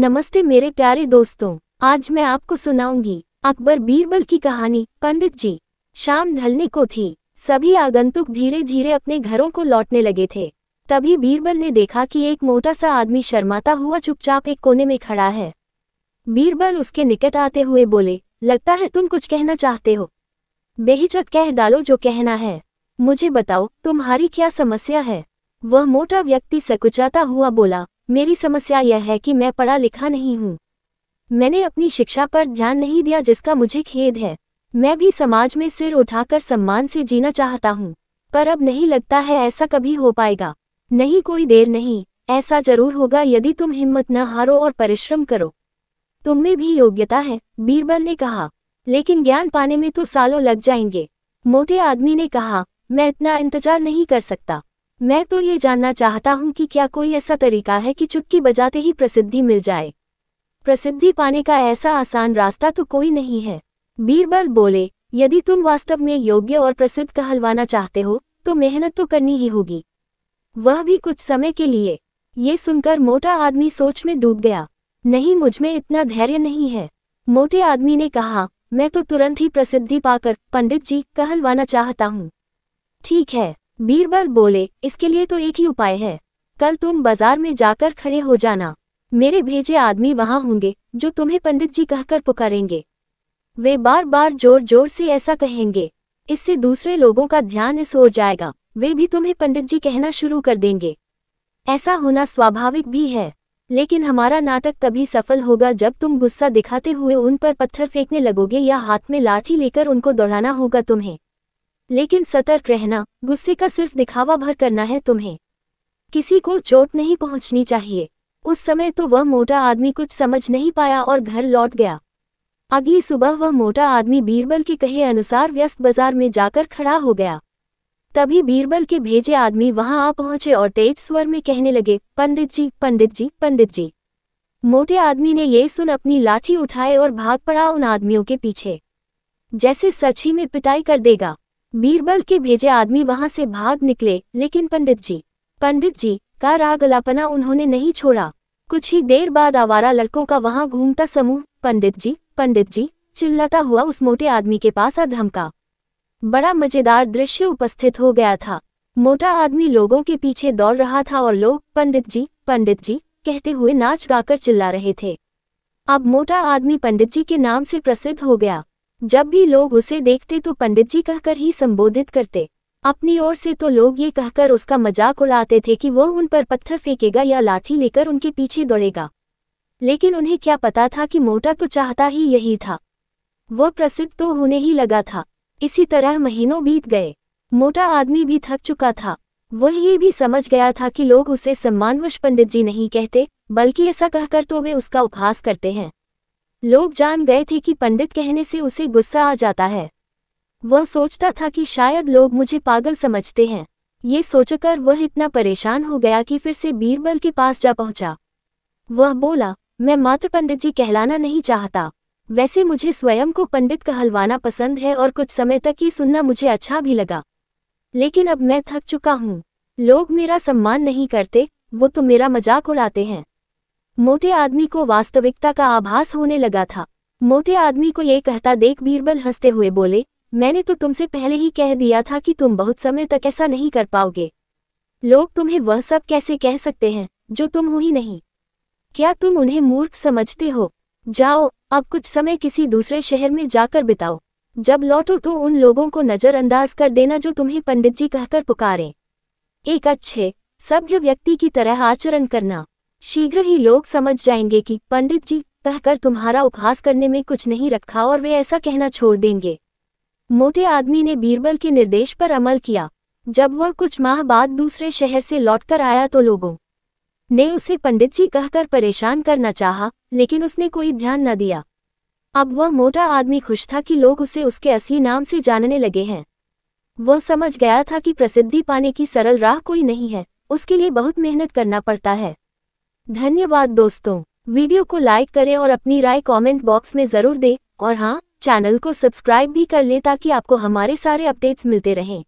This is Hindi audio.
नमस्ते मेरे प्यारे दोस्तों आज मैं आपको सुनाऊंगी अकबर बीरबल की कहानी पंडित जी शाम ढलने को थी सभी आगंतुक धीरे धीरे अपने घरों को लौटने लगे थे तभी बीरबल ने देखा कि एक मोटा सा आदमी शर्माता हुआ चुपचाप एक कोने में खड़ा है बीरबल उसके निकट आते हुए बोले लगता है तुम कुछ कहना चाहते हो बेहिचक कह डालो जो कहना है मुझे बताओ तुम्हारी क्या समस्या है वह मोटा व्यक्ति सकुचाता हुआ बोला मेरी समस्या यह है कि मैं पढ़ा लिखा नहीं हूँ मैंने अपनी शिक्षा पर ध्यान नहीं दिया जिसका मुझे खेद है मैं भी समाज में सिर उठाकर सम्मान से जीना चाहता हूँ पर अब नहीं लगता है ऐसा कभी हो पाएगा नहीं कोई देर नहीं ऐसा जरूर होगा यदि तुम हिम्मत न हारो और परिश्रम करो तुम में भी योग्यता है बीरबल ने कहा लेकिन ज्ञान पाने में तो सालों लग जाएंगे मोटे आदमी ने कहा मैं इतना इंतजार नहीं कर सकता मैं तो ये जानना चाहता हूँ कि क्या कोई ऐसा तरीका है कि चुटकी बजाते ही प्रसिद्धि मिल जाए प्रसिद्धि पाने का ऐसा आसान रास्ता तो कोई नहीं है बीरबल बोले यदि तुम वास्तव में योग्य और प्रसिद्ध कहलवाना चाहते हो तो मेहनत तो करनी ही होगी वह भी कुछ समय के लिए ये सुनकर मोटा आदमी सोच में डूब गया नहीं मुझ में इतना धैर्य नहीं है मोटे आदमी ने कहा मैं तो तुरंत ही प्रसिद्धि पाकर पंडित जी कहलवाना चाहता हूँ ठीक है बीरबल बोले इसके लिए तो एक ही उपाय है कल तुम बाजार में जाकर खड़े हो जाना मेरे भेजे आदमी वहां होंगे जो तुम्हें पंडित जी कहकर पुकारेंगे वे बार बार जोर जोर से ऐसा कहेंगे इससे दूसरे लोगों का ध्यान इस ओर जाएगा वे भी तुम्हें पंडित जी कहना शुरू कर देंगे ऐसा होना स्वाभाविक भी है लेकिन हमारा नाटक तभी सफल होगा जब तुम गुस्सा दिखाते हुए उन पर पत्थर फेंकने लगोगे या हाथ में लाठी लेकर उनको दौड़ाना होगा तुम्हें लेकिन सतर्क रहना गुस्से का सिर्फ दिखावा भर करना है तुम्हें किसी को चोट नहीं पहुंचनी चाहिए उस समय तो वह मोटा आदमी कुछ समझ नहीं पाया और घर लौट गया अगली सुबह वह मोटा आदमी बीरबल के कहे अनुसार व्यस्त बाजार में जाकर खड़ा हो गया तभी बीरबल के भेजे आदमी वहां आ पहुंचे और तेज स्वर में कहने लगे पंडित जी पंडित जी पंडित जी मोटे आदमी ने ये सुन अपनी लाठी उठाए और भाग पड़ा उन आदमियों के पीछे जैसे सच ही में पिटाई कर देगा बीरबल के भेजे आदमी वहां से भाग निकले लेकिन पंडित जी पंडित जी का राग अलापना उन्होंने नहीं छोड़ा कुछ ही देर बाद आवारा लड़कों का वहां घूमता समूह पंडित जी पंडित जी चिल्लाता हुआ उस मोटे आदमी के पास आ धमका बड़ा मजेदार दृश्य उपस्थित हो गया था मोटा आदमी लोगों के पीछे दौड़ रहा था और लोग पंडित जी पंडित जी कहते हुए नाच गाकर चिल्ला रहे थे अब मोटा आदमी पंडित जी के नाम से प्रसिद्ध हो गया जब भी लोग उसे देखते तो पंडित जी कहकर ही संबोधित करते अपनी ओर से तो लोग ये कहकर उसका मजाक उड़ाते थे कि वह उन पर पत्थर फेंकेगा या लाठी लेकर उनके पीछे दौड़ेगा लेकिन उन्हें क्या पता था कि मोटा तो चाहता ही यही था वह प्रसिद्ध तो होने ही लगा था इसी तरह महीनों बीत गए मोटा आदमी भी थक चुका था वह ये भी समझ गया था कि लोग उसे सम्मानवश पंडित जी नहीं कहते बल्कि ऐसा कहकर तो वे उसका उपहास करते हैं लोग जान गए थे कि पंडित कहने से उसे गुस्सा आ जाता है वह सोचता था कि शायद लोग मुझे पागल समझते हैं ये सोचकर वह इतना परेशान हो गया कि फिर से बीरबल के पास जा पहुंचा वह बोला मैं मात्र पंडित जी कहलाना नहीं चाहता वैसे मुझे स्वयं को पंडित कहलवाना पसंद है और कुछ समय तक ही सुनना मुझे अच्छा भी लगा लेकिन अब मैं थक चुका हूँ लोग मेरा सम्मान नहीं करते वो तो मेरा मजाक उड़ाते हैं मोटे आदमी को वास्तविकता का आभास होने लगा था मोटे आदमी को ये कहता देख बीरबल हंसते हुए बोले मैंने तो तुमसे पहले ही कह दिया था कि तुम बहुत समय तक ऐसा नहीं कर पाओगे लोग तुम्हें वह सब कैसे कह सकते हैं जो तुम हो ही नहीं क्या तुम उन्हें मूर्ख समझते हो जाओ अब कुछ समय किसी दूसरे शहर में जाकर बिताओ जब लौटो तो उन लोगों को नज़रअंदाज कर देना जो तुम्हें पंडित जी कहकर पुकारें एक अच्छे सभ्य व्यक्ति की तरह आचरण करना शीघ्र ही लोग समझ जाएंगे कि पंडित जी कहकर तुम्हारा उपहास करने में कुछ नहीं रखा और वे ऐसा कहना छोड़ देंगे मोटे आदमी ने बीरबल के निर्देश पर अमल किया जब वह कुछ माह बाद दूसरे शहर से लौटकर आया तो लोगों ने उसे पंडित जी कहकर परेशान करना चाहा, लेकिन उसने कोई ध्यान न दिया अब वह मोटा आदमी खुश था कि लोग उसे उसके असली नाम से जानने लगे हैं वह समझ गया था कि प्रसिद्धि पाने की सरल राह कोई नहीं है उसके लिए बहुत मेहनत करना पड़ता है धन्यवाद दोस्तों वीडियो को लाइक करें और अपनी राय कमेंट बॉक्स में ज़रूर दें और हाँ चैनल को सब्सक्राइब भी कर लें ताकि आपको हमारे सारे अपडेट्स मिलते रहें